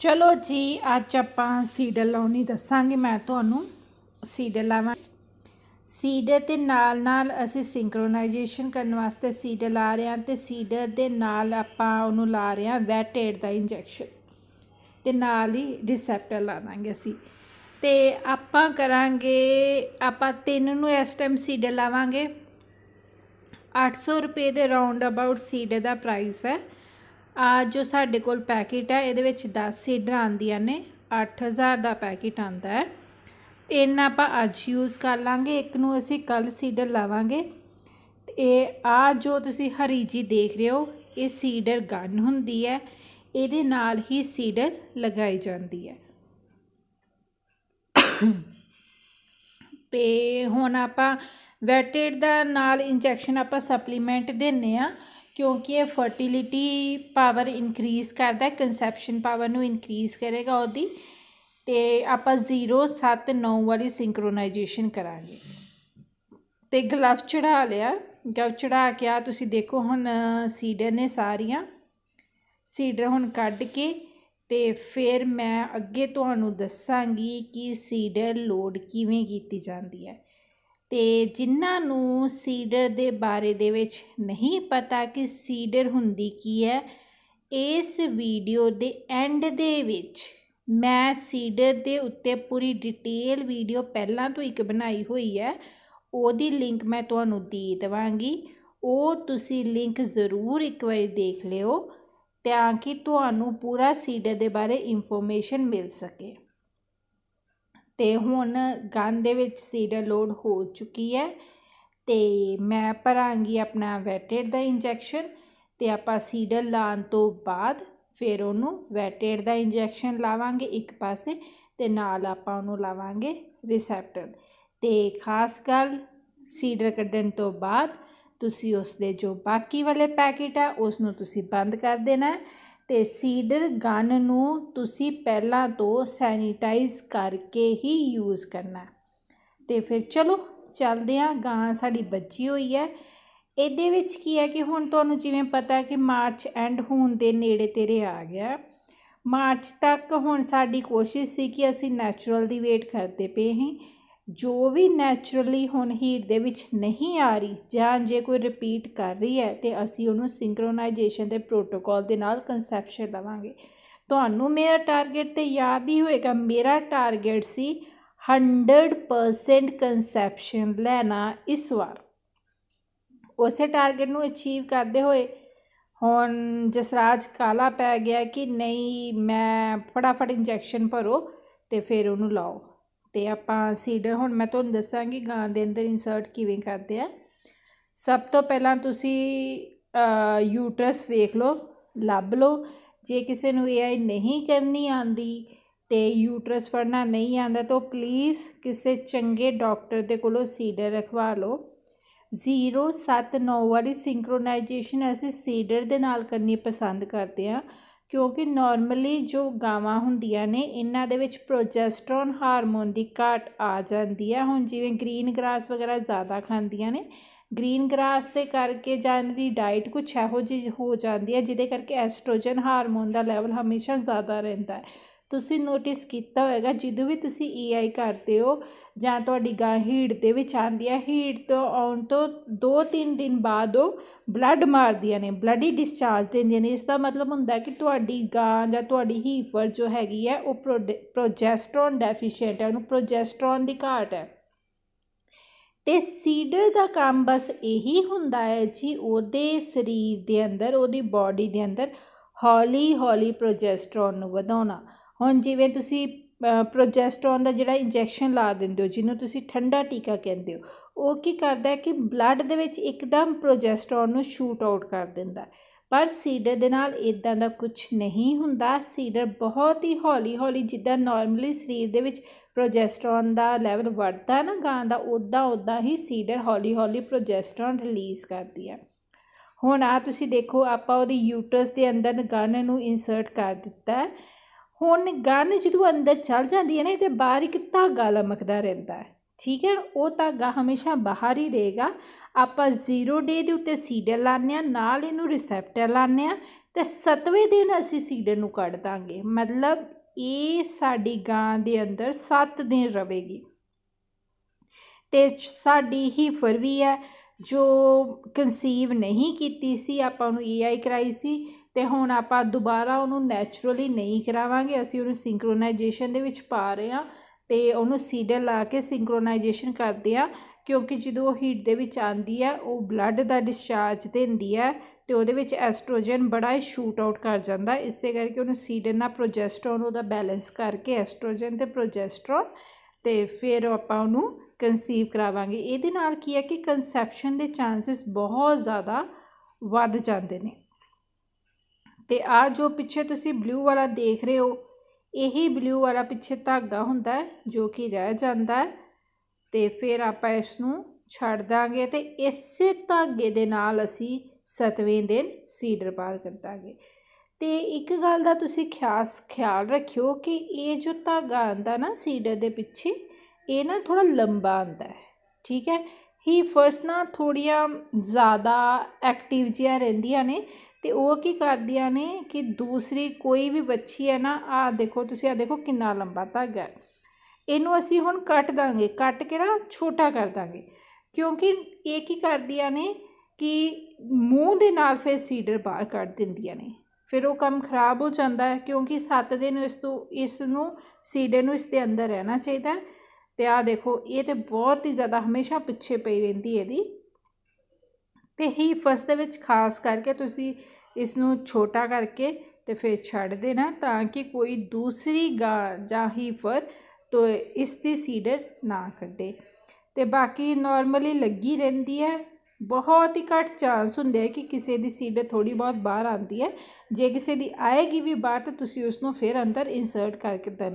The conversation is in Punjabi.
ਚਲੋ ਜੀ ਅੱਜ ਆਪਾਂ ਸੀਡਲ ਲਾਉਣੀ ਦੱਸਾਂਗੇ ਮੈਂ ਤੁਹਾਨੂੰ ਸੀਡਲ ਲਾਵਾਂ ਸੀਡਰ ਦੇ ਨਾਲ ਨਾਲ ਅਸੀਂ ਸਿੰਕਰੋਨਾਈਜੇਸ਼ਨ ਕਰਨ ਵਾਸਤੇ ਸੀਡਰ ਲਾ ਰਹੇ ਹਾਂ ਤੇ ਸੀਡਰ ਦੇ ਨਾਲ ਆਪਾਂ ਉਹਨੂੰ ਲਾ ਰਹੇ ਹਾਂ ਵੈਟ ਏਡ ਦਾ ਇੰਜੈਕਸ਼ਨ ਤੇ ਨਾਲ ਹੀ ਰਿਸੈਪਟਰ ਲਾ ਦਾਂਗੇ ਅਸੀਂ ਤੇ ਆਪਾਂ ਕਰਾਂਗੇ ਆਪਾਂ ਤਿੰਨ ਨੂੰ ਇਸ ਟਾਈਮ ਸੀਡਰ ਲਾਵਾਂਗੇ 800 ਰੁਪਏ ਦੇ ਰਾਉਂਡ ਅਬਾਊਟ ਸੀਡਰ ਦਾ ਪ੍ਰਾਈਸ ਹੈ ਆ ਜੋ ਸਾਡੇ ਕੋਲ ਪੈਕੇਟ ਹੈ ਇਹਦੇ ਵਿੱਚ 10 ਸੀਡਰ ਆਉਂਦੀਆਂ ਨੇ 8000 ਦਾ ਪੈਕੇਟ ਆਉਂਦਾ ਹੈ ਤਿੰਨ ਆਪਾਂ ਅੱਜ ਯੂਜ਼ ਕਰ ਲਾਂਗੇ ਇੱਕ ਨੂੰ ਅਸੀਂ ਕੱਲ ਸੀਡਰ ਲਾਵਾਂਗੇ ਇਹ ਆ ਜੋ ਤੁਸੀਂ ਹਰੀ ਜੀ ਦੇਖ ਰਹੇ ਹੋ ਇਹ ਸੀਡਰ ਗਨ ਹੁੰਦੀ ਹੈ ਇਹਦੇ ਨਾਲ ਹੀ ਸੀਡਰ ਲਗਾਈ ਜਾਂਦੀ ਹੈ ਤੇ ਹੁਣ ਆਪਾਂ ਵੈਟੇਡ ਦਾ ਨਾਲ ਇੰਜੈਕਸ਼ਨ ਆਪਾਂ ਸਪਲੀਮੈਂਟ ਦਿੰਨੇ ਆ ਕਿਉਂਕਿ ਇਹ ਫਰਟੀਲਿਟੀ ਪਾਵਰ ਇਨਕਰੀਜ਼ ਕਰਦਾ ਹੈ ਕਨਸੈਪਸ਼ਨ ਪਾਵਰ ਨੂੰ ਇਨਕਰੀਜ਼ ਕਰੇਗਾ ਉਹਦੀ ਤੇ ਆਪਾਂ 0 7 9 ਵਾਲੀ ਸਿੰਕਰੋਨਾਈਜੇਸ਼ਨ ਕਰਾਂਗੇ ਤੇ ਗਲਵ ਚੜਾ ਲਿਆ ਗਲਵ ਚੜਾ ਕੇ ਆ ਤੁਸੀਂ ਦੇਖੋ ਹੁਣ ਸੀਡਰ ਨੇ ਸਾਰੀਆਂ ਸੀਡਰ ਹੁਣ ਕੱਢ ਕੇ ਤੇ ਫਿਰ ਮੈਂ ਅੱਗੇ ਤੁਹਾਨੂੰ ਦੱਸਾਂਗੀ ਕਿ ਸੀਡਰ ਲੋਡ ਕਿਵੇਂ ਕੀਤੀ ਜਾਂਦੀ ਹੈ ਤੇ ਜਿਨ੍ਹਾਂ ਨੂੰ ਸੀਡਰ ਦੇ ਬਾਰੇ ਦੇ ਵਿੱਚ ਨਹੀਂ ਪਤਾ ਕਿ ਸੀਡਰ ਹੁੰਦੀ ਕੀ ਹੈ ਇਸ ਵੀਡੀਓ ਦੇ ਐਂਡ ਦੇ ਵਿੱਚ ਮੈਂ ਸੀਡਰ ਦੇ ਉੱਤੇ ਪੂਰੀ ਡਿਟੇਲ ਵੀਡੀਓ ਪਹਿਲਾਂ ਤੋਂ ਇੱਕ ਬਣਾਈ ਹੋਈ ਹੈ ਉਹਦੀ ਲਿੰਕ ਮੈਂ ਤੁਹਾਨੂੰ ਦੇ ਦਵਾਂਗੀ ਉਹ ਤੁਸੀਂ ਲਿੰਕ ਜ਼ਰੂਰ ਇੱਕ ਵਾਰੀ ਦੇਖ ਲਿਓ ਤਾਂ ਕਿ ਤੁਹਾਨੂੰ ਪੂਰਾ ਸੀਡਰ ਦੇ ਬਾਰੇ ਇਨਫੋਰਮੇਸ਼ਨ ਮਿਲ ਸਕੇ ਤੇ ਹੁਣ ਗਨ ਦੇ ਵਿੱਚ ਸੀਡਰ ਲੋਡ ਹੋ ਚੁੱਕੀ ਹੈ ਤੇ ਮੈਂ ਭਰਾਂਗੀ ਆਪਣਾ ਵੈਟੇਡ ਦਾ ਇੰਜੈਕਸ਼ਨ ਤੇ ਆਪਾਂ ਸੀਡਰ ਲਾਉਣ ਤੋਂ ਬਾਅਦ ਫਿਰ ਉਹਨੂੰ ਵੈਟੇਡ ਦਾ ਇੰਜੈਕਸ਼ਨ ਲਾਵਾਂਗੇ ਇੱਕ ਪਾਸੇ ਤੇ ਨਾਲ ਆਪਾਂ ਉਹਨੂੰ ਲਾਵਾਂਗੇ ਰਿਸੈਪਟਰ ਤੇ ਖਾਸ ਗੱਲ ਸੀਡਰ ਕੱਢਣ ਤੋਂ ਬਾਅਦ ਤੁਸੀਂ ਉਸ ਦੇ ਜੋ ਬਾਕੀ ਵਾਲੇ ਪੈਕੇਟ ਆ ਉਸ ਨੂੰ ਤੁਸੀਂ ਬੰਦ ਕਰ ਦੇਣਾ ਤੇ ਸੀਡਰ ਗੰਨ ਨੂੰ ਤੁਸੀਂ ਪਹਿਲਾਂ ਤੋਂ ਸੈਨੀਟਾਈਜ਼ ਕਰਕੇ ਹੀ ਯੂਜ਼ ਕਰਨਾ ਤੇ ਫਿਰ ਚਲੋ ਚੱਲਦੇ ਆ ਗਾਂ ਸਾਡੀ ਬੱਚੀ ਹੋਈ ਹੈ ਇਹਦੇ ਵਿੱਚ ਕੀ ਹੈ ਕਿ ਹੁਣ ਤੁਹਾਨੂੰ ਜਿਵੇਂ ਪਤਾ ਕਿ ਮਾਰਚ ਐਂਡ ਹੋਣ ਦੇ ਨੇੜੇ ਤੇਰੇ ਆ ਗਿਆ ਮਾਰਚ ਤੱਕ ਹੁਣ ਸਾਡੀ ਕੋਸ਼ਿਸ਼ ਸੀ ਕਿ ਅਸੀਂ ਨੈਚੁਰਲ ਦੀ ਵੇਟ ਕਰਦੇ ਪਏ ਹਾਂ ਜੋ ਵੀ ਨੇਚਰਲੀ ਹੁਣ ਹੀਟ ਦੇ ਵਿੱਚ ਨਹੀਂ ਆ ਰਹੀ ਜਾਂ ਜੇ ਕੋਈ ਰਿਪੀਟ ਕਰ ਰਹੀ ਹੈ ਤੇ ਅਸੀਂ ਉਹਨੂੰ ਸਿੰਕਰੋਨਾਈਜੇਸ਼ਨ ਦੇ ਪ੍ਰੋਟੋਕਾਲ ਦੇ ਨਾਲ ਕਨਸੈਪਸ਼ਨ ਦਵਾਂਗੇ ਤੁਹਾਨੂੰ ਮੇਰਾ ਟਾਰਗੇਟ ਤੇ ਯਾਦ ਹੀ ਹੋਏਗਾ ਮੇਰਾ ਟਾਰਗੇਟ ਸੀ 100% ਕਨਸੈਪਸ਼ਨ ਲੈਣਾ ਇਸ ਵਾਰ ਉਸੇ ਟਾਰਗੇਟ ਨੂੰ ਅਚੀਵ ਕਰਦੇ ਹੋਏ ਹੁਣ ਜਸਰਾਜ ਕਾਲਾ ਪੈ ਗਿਆ ਕਿ ਨਹੀਂ ਮੈਂ ਫਟਾਫਟ ਇੰਜੈਕਸ਼ਨ ਭਰੋ ਤੇ ਫਿਰ ਉਹਨੂੰ ਲਾਓ ਤੇ ਆਪਾਂ ਸੀਡਰ ਹੁਣ ਮੈਂ ਤੁਹਾਨੂੰ ਦੱਸਾਂਗੀ ਗਾਂ ਦੇ ਅੰਦਰ ਇਨਸਰਟ ਕਿਵੇਂ ਕਰਦੇ ਆ ਸਭ ਤੋਂ ਪਹਿਲਾਂ ਤੁਸੀਂ ਯੂਟਰਸ ਵੇਖ ਲਓ ਲੱਭ ਲਓ ਜੇ ਕਿਸੇ ਨੂੰ ਏਆਈ ਨਹੀਂ ਕਰਨੀ ਆਂਦੀ ਤੇ ਯੂਟਰਸ ਫੜਨਾ ਨਹੀਂ ਆਂਦਾ ਤਾਂ ਪਲੀਜ਼ ਕਿਸੇ ਚੰਗੇ ਡਾਕਟਰ ਦੇ ਕੋਲੋਂ ਸੀਡਰ ਰਖਵਾ ਲਓ 079 ਵਾਲੀ ਸਿੰਕਰੋਨਾਈਜੇਸ਼ਨ ਅਸੀਂ ਸੀਡਰ ਦੇ ਨਾਲ ਕਰਨੀ ਪਸੰਦ ਕਰਦੇ ਆ ਕਿਉਂਕਿ ਨਾਰਮਲੀ ਜੋ ਗਾਵਾਂ ਹੁੰਦੀਆਂ ਨੇ ਇਹਨਾਂ ਦੇ ਵਿੱਚ ਪ੍ਰੋਜੈਸਟਰੋਨ ਹਾਰਮੋਨ ਦੀ ਘਾਟ ਆ ਜਾਂਦੀ ਹੈ ਹੁਣ ਜਿਵੇਂ ਗ੍ਰੀਨ ਗ੍ਰਾਸ ਵਗੈਰਾ ਜ਼ਿਆਦਾ ਖਾਂਦੀਆਂ ਨੇ ਗ੍ਰੀਨ ਗ੍ਰਾਸ ਦੇ ਕਰਕੇ ਜਾਂ ਇਹਦੀ ਡਾਈਟ ਕੁਛ ਇਹੋ ਜਿਹੀ ਹੋ ਜਾਂਦੀ ਹੈ ਜਿਹਦੇ ਕਰਕੇ ਐਸਟ੍ਰੋਜਨ ਹਾਰਮੋਨ ਦਾ ਲੈਵਲ ਹਮੇਸ਼ਾ ਜ਼ਿਆਦਾ ਰਹਿੰਦਾ ਹੈ ਤੁਸੀਂ ਨੋਟਿਸ ਕੀਤਾ ਹੋਵੇਗਾ ਜਦੋਂ ਵੀ ਤੁਸੀਂ ਈਆਈ e ਕਰਦੇ ਹੋ ਜਾਂ ਤੁਹਾਡੀ ਗਾਂ ਹੀਟ ਦੇ ਵਿੱਚ ਆਉਂਦੀ ਹੈ ਹੀਟ ਤੋਂ ਆਉਣ ਤੋਂ 2-3 ਦਿਨ ਬਾਅਦ ਉਹ ਬਲੱਡ ਮਾਰਦੀਆਂ ਨੇ ਬਲੱਡੀ ਡਿਸਚਾਰਜ ਦਿੰਦੀਆਂ ਨੇ ਇਸ ਦਾ ਮਤਲਬ ਹੁੰਦਾ ਕਿ ਤੁਹਾਡੀ ਗਾਂ ਜਾਂ ਤੁਹਾਡੀ ਹੀਫਰ ਜੋ ਹੈਗੀ ਹੈ ਉਹ ਪ੍ਰੋਜੈਸਟਰੋਨ ਡੈਫੀਸ਼ੀਐਂਟ ਹੈ ਉਹਨੂੰ ਪ੍ਰੋਜੈਸਟਰੋਨ ਦੀ ਘਾਟ ਹੈ ਤੇ ਸੀਡਰ ਦਾ ਕੰਮ ਬਸ ਇਹੀ ਹੁੰਦਾ ਹੈ ਜੀ ਉਹਦੇ ਸਰੀਰ ਦੇ ਅੰਦਰ ਉਹਦੀ ਬਾਡੀ ਦੇ ਅੰਦਰ ਹੌਲੀ ਹੌਲੀ ਪ੍ਰੋਜੈਸਟਰੋਨ ਨੂੰ ਵਧਾਉਣਾ ਹੁਣ ਜਿਵੇਂ ਤੁਸੀਂ ਪ੍ਰੋਜੈਸਟਰੋਨ ਦਾ ਜਿਹੜਾ ਇੰਜੈਕਸ਼ਨ ਲਾ ਦਿੰਦੇ ਹੋ ਜਿਹਨੂੰ ਤੁਸੀਂ ਠੰਡਾ ਟੀਕਾ ਕਹਿੰਦੇ ਹੋ ਉਹ ਕੀ ਕਰਦਾ ਹੈ ਕਿ ਬਲੱਡ ਦੇ ਵਿੱਚ ਇੱਕਦਮ ਪ੍ਰੋਜੈਸਟਰੋਨ ਨੂੰ ਸ਼ੂਟ ਆਊਟ ਕਰ ਦਿੰਦਾ ਪਰ ਸੀਡਰ ਦੇ ਨਾਲ ਇਦਾਂ ਦਾ ਕੁਝ ਨਹੀਂ ਹੁੰਦਾ ਸੀਡਰ ਬਹੁਤ ਹੀ ਹੌਲੀ ਹੌਲੀ ਜਿੱਦਾਂ ਨਾਰਮਲੀ ਸਰੀਰ ਦੇ ਵਿੱਚ ਪ੍ਰੋਜੈਸਟਰੋਨ ਦਾ ਲੈਵਲ ਵੱਧਦਾ ਨਾ ਗਾਂ ਦਾ ਉਦਾਂ ਉਦਾਂ ਹੀ ਸੀਡਰ ਹੌਲੀ ਹੌਲੀ ਪ੍ਰੋਜੈਸਟਰੋਨ ਰਿਲੀਜ਼ ਕਰਦੀ ਹੈ ਹੁਣ ਆ ਤੁਸੀਂ ਦੇਖੋ ਆਪਾਂ ਉਹਦੀ ਯੂਟਰਸ ਦੇ ਅੰਦਰ ਗਨ ਨੂੰ ਇਨਸਰਟ ਕਰ ਦਿੱਤਾ ਹੈ ਹੁਣ ਗਨ ਜਦੋਂ ਅੰਦਰ ਚਲ ਜਾਂਦੀ ਹੈ ਨਾ ਇਹਦੇ ਬਾਹਰ ਇੱਕ ਧਾਗਾ ਲਮਕਦਾ ਰਹਿੰਦਾ ਹੈ ਠੀਕ ਹੈ ਉਹ ਧਾਗਾ ਹਮੇਸ਼ਾ ਬਾਹਰ ਹੀ ਰਹੇਗਾ ਆਪਾਂ ਜ਼ੀਰੋ ਡੇ ਦੇ ਉੱਤੇ ਸੀਡਲ ਲਾਣੇ ਆ ਨਾਲ ਇਹਨੂੰ ਰਿਸੈਪਟਰ ਲਾਣੇ ਆ ਤੇ ਸਤਵੇਂ ਦਿਨ ਅਸੀਂ ਸੀਡਲ ਨੂੰ ਕੱਢ ਦਾਂਗੇ ਮਤਲਬ ਇਹ ਸਾਡੀ ਗਾਂ ਦੇ ਅੰਦਰ 7 ਦਿਨ ਰਹੇਗੀ ਤੇ ਸਾਡੀ ਹੀ ਫਰਵੀ ਹੈ ਜੋ ਕਨਸੀਵ ਨਹੀਂ ਕੀਤੀ ਸੀ ਆਪਾਂ ਨੂੰ ਏਆਈ ਕਰਾਈ ਸੀ ਤੇ ਹੁਣ ਆਪਾਂ ਦੁਬਾਰਾ ਉਹਨੂੰ ਨੇਚਰਲੀ ਨਹੀਂ ਕਰਾਵਾਂਗੇ ਅਸੀਂ ਉਹਨੂੰ ਸਿੰਕਰੋਨਾਈਜੇਸ਼ਨ ਦੇ ਵਿੱਚ ਪਾ ਰਹੇ ਹਾਂ ਤੇ ਉਹਨੂੰ ਸੀਡਲ ਲਾ ਕੇ ਸਿੰਕਰੋਨਾਈਜੇਸ਼ਨ ਕਰਦੇ ਹਾਂ ਕਿਉਂਕਿ ਜਦੋਂ ਉਹ ਹੀਟ ਦੇ ਵਿੱਚ ਆਂਦੀ ਹੈ ਉਹ ਬਲੱਡ ਦਾ ਡਿਸਚਾਰਜ ਦਿੰਦੀ ਹੈ ਤੇ ਉਹਦੇ ਵਿੱਚ ਐਸਟ੍ਰੋਜਨ ਬੜਾ ਹੀ ਸ਼ੂਟ ਆਊਟ ਕਰ ਜਾਂਦਾ ਇਸੇ ਕਰਕੇ ਉਹਨੂੰ ਸੀਡਲ ਨਾਲ ਪ੍ਰੋਜੈਸਟਰੋਨ ਉਹਦਾ ਬੈਲੈਂਸ ਕਰਕੇ ਐਸਟ੍ਰੋਜਨ ਤੇ ਪ੍ਰੋਜੈਸਟਰੋਨ ਤੇ ਫਿਰ ਆਪਾਂ ਉਹਨੂੰ ਕਨਸੀਵ ਕਰਾਵਾਂਗੇ ਇਹਦੇ ਨਾਲ ਕੀ ਹੈ ਕਿ ਕਨਸੈਪਸ਼ਨ ਦੇ ਚਾਂਸਸ ਬਹੁਤ ਜ਼ਿਆਦਾ ਵੱਧ ਜਾਂਦੇ ਨੇ ਤੇ ਆ ਜੋ ਪਿੱਛੇ ਤੁਸੀਂ ਬਲੂ ਵਾਲਾ ਦੇਖ ਰਹੇ ਹੋ ਇਹੀ ਬਲੂ ਵਾਲਾ ਪਿੱਛੇ ਧਾਗਾ ਹੁੰਦਾ ਹੈ ਜੋ ਕਿ ਰਹਿ ਜਾਂਦਾ ਹੈ ਤੇ ਫਿਰ ਆਪਾਂ ਇਸ ਨੂੰ ਛੱਡ ਦਾਂਗੇ ਤੇ ਇਸੇ ਧਾਗੇ ਦੇ ਨਾਲ ਅਸੀਂ ਸਤਵੇਂ ਦਿਨ ਸੀਡਰ ਪਾਰ ਕਰ ਦਾਂਗੇ ਤੇ ਇੱਕ ਗੱਲ ਦਾ ਤੁਸੀਂ ਖਾਸ ਖਿਆਲ ਰੱਖਿਓ ਕਿ ਇਹ ਜੋ ਧਾਗਾ ਆਂਦਾ ਨਾ ਸੀਡਰ ਦੇ ਪਿੱਛੇ ਇਹ ਨਾ ਥੋੜਾ ਲੰਬਾ ਆਂਦਾ ਹੈ ਠੀਕ ਹੈ ਹੀ ਫਰਸ ਨਾ ਥੋੜੀਆਂ ਜ਼ਿਆਦਾ ਐਕਟਿਵ ਜਿਆ ਰਹਿੰਦੀਆਂ ਨੇ ਤੇ ਉਹ ਕੀ ਕਰਦੀਆਂ ਨੇ ਕਿ ਦੂਸਰੀ ਕੋਈ ਵੀ ਬੱਚੀ ਹੈ ਨਾ ਆਹ ਦੇਖੋ ਤੁਸੀਂ ਆਹ ਦੇਖੋ ਕਿੰਨਾ ਲੰਬਾ ਧਾਗਾ ਹੈ ਇਹਨੂੰ ਅਸੀਂ ਹੁਣ ਕੱਟ ਦਾਂਗੇ ਕੱਟ ਕੇ ਨਾ ਛੋਟਾ ਕਰ ਦਾਂਗੇ ਕਿਉਂਕਿ ਇਹ ਕੀ ਕਰਦੀਆਂ ਨੇ ਕਿ ਮੂੰਹ ਦੇ ਨਾਲ ਫਿਰ ਸੀਡਰ ਬਾਹਰ ਕੱਢ ਦਿੰਦੀਆਂ ਨੇ ਫਿਰ ਉਹ ਕੰਮ ਖਰਾਬ ਹੋ ਜਾਂਦਾ ਹੈ ਕਿਉਂਕਿ 7 ਦਿਨ ਇਸ ਤੋਂ ਇਸ ਨੂੰ ਸੀਡਰ ਨੂੰ ਇਸ ਦੇ ਅੰਦਰ ਰਹਿਣਾ ਚਾਹੀਦਾ ਹੈ ਤੇ ਆ ਦੇਖੋ ਇਹ ਤੇ ਬਹੁਤ ਹੀ ਜ਼ਿਆਦਾ ਹਮੇਸ਼ਾ ਪਿੱਛੇ ਪਈ ਰਹਿੰਦੀ ਹੈ ਇਹਦੀ ਤੇ ਹੀ ਫਸ ਦੇ ਵਿੱਚ ਖਾਸ ਕਰਕੇ ਤੁਸੀਂ ਇਸ ਨੂੰ ਛੋਟਾ ਕਰਕੇ ਤੇ ਫਿਰ ਛੱਡ ਦੇਣਾ ਤਾਂ ਕਿ ਕੋਈ ਦੂਸਰੀ ਗਾ ਜਾਂ ਫਰ ਤੋਂ ਇਸ ਦੀ ਸੀਡਰ ਨਾ ਕੱਢੇ ਤੇ ਬਾਕੀ ਨਾਰਮਲੀ ਲੱਗੀ ਰਹਿੰਦੀ ਹੈ ਬਹੁਤ ਹੀ ਘੱਟ ਚਾਂਸ ਹੁੰਦੇ ਹੈ ਕਿ ਕਿਸੇ ਦੀ ਸੀਡਰ ਥੋੜੀ ਬਹੁਤ ਬਾਹਰ ਆਉਂਦੀ ਹੈ ਜੇ ਕਿਸੇ ਦੀ ਆਏਗੀ ਵੀ ਬਾਹਰ ਤਾਂ ਤੁਸੀਂ ਉਸ ਨੂੰ ਫਿਰ ਅੰਦਰ ਇਨਸਰਟ ਕਰਕੇ ਦੇਣਾ